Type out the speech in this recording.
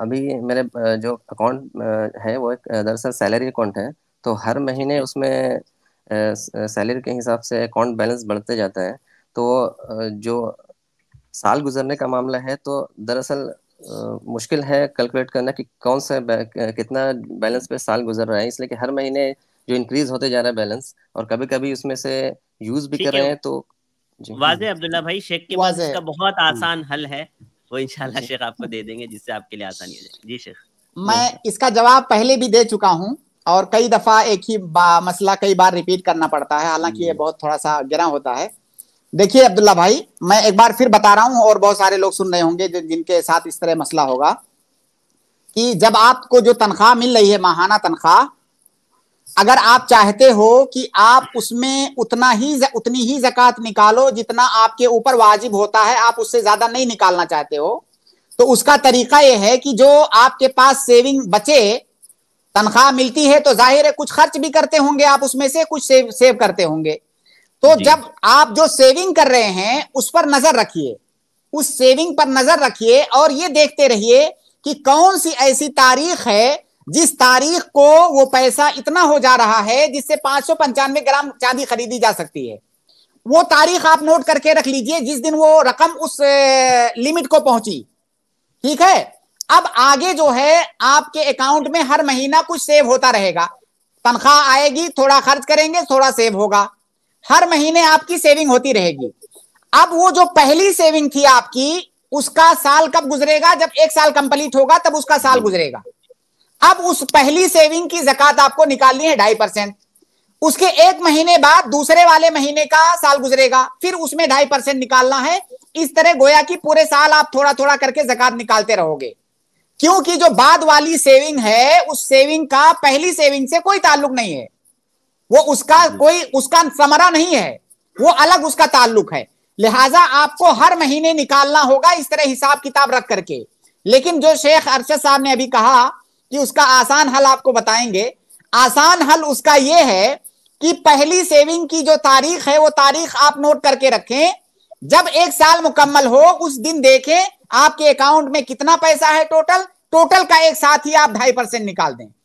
अभी मेरे जो अकाउंट है वो एक दरअसल सैलरी अकाउंट है तो हर महीने उसमें सैलरी के हिसाब से अकाउंट बैलेंस बढ़ते जाता है तो जो साल गुजरने का मामला है तो दरअसल मुश्किल है कैलकुलेट करना कि कौन सा कितना बैलेंस पे साल गुजर रहा है इसलिए कि हर महीने जो इंक्रीज होते जा रहा है बैलेंस और कभी कभी उसमें से यूज भी कर रहे हैं तो वाजे अब्दुल्ला भाई शेख के पास इसका बहुत हम्म। आसान हल है वो इनशाला शेख आपको दे देंगे जिससे आपके लिए आसानी हो जाए जी शेख मैं इसका जवाब पहले भी दे चुका हूँ और कई दफा एक ही मसला कई बार रिपीट करना पड़ता है हालांकि ये बहुत थोड़ा सा गिरा होता है देखिए अब्दुल्ला भाई मैं एक बार फिर बता रहा हूँ और बहुत सारे लोग सुन रहे होंगे जिनके साथ इस तरह मसला होगा कि जब आपको जो तनख्वाह मिल रही है माहाना तनख्वाह अगर आप चाहते हो कि आप उसमें उतना ही उतनी ही जक़ात निकालो जितना आपके ऊपर वाजिब होता है आप उससे ज्यादा नहीं निकालना चाहते हो तो उसका तरीका यह है कि जो आपके पास सेविंग बचे तनख्वाह मिलती है तो जाहिर है कुछ खर्च भी करते होंगे आप उसमें से कुछ सेव, सेव करते होंगे तो जब आप जो सेविंग कर रहे हैं उस पर नजर रखिए उस सेविंग पर नजर रखिए और ये देखते रहिए कि कौन सी ऐसी तारीख है जिस तारीख को वो पैसा इतना हो जा रहा है जिससे पांच सौ पंचानवे ग्राम चांदी खरीदी जा सकती है वो तारीख आप नोट करके रख लीजिए जिस दिन वो रकम उस लिमिट को पहुंची ठीक है अब आगे जो है आपके अकाउंट में हर महीना कुछ सेव होता रहेगा तनख्वाह आएगी थोड़ा खर्च करेंगे थोड़ा सेव होगा हर महीने आपकी सेविंग होती रहेगी अब वो जो पहली सेविंग थी आपकी उसका साल कब गुजरेगा जब एक साल कंप्लीट होगा तब उसका साल गुजरेगा अब उस पहली सेविंग की जक़ात आपको निकालनी है ढाई परसेंट उसके एक महीने बाद दूसरे वाले महीने का साल गुजरेगा फिर उसमें ढाई परसेंट निकालना है इस तरह गोया कि पूरे साल आप थोड़ा थोड़ा करके जकत निकालते रहोगे क्योंकि जो बाद वाली सेविंग है उस सेविंग का पहली सेविंग से कोई ताल्लुक नहीं है वो उसका कोई उसका समरा नहीं है वो अलग उसका ताल्लुक है लिहाजा आपको हर महीने निकालना होगा इस तरह हिसाब किताब रख करके लेकिन जो शेख अरशद साहब ने अभी कहा कि उसका आसान हल आपको बताएंगे आसान हल उसका यह है कि पहली सेविंग की जो तारीख है वो तारीख आप नोट करके रखें जब एक साल मुकम्मल हो उस दिन देखें आपके अकाउंट में कितना पैसा है टोटल टोटल का एक साथ ही आप ढाई परसेंट निकाल दें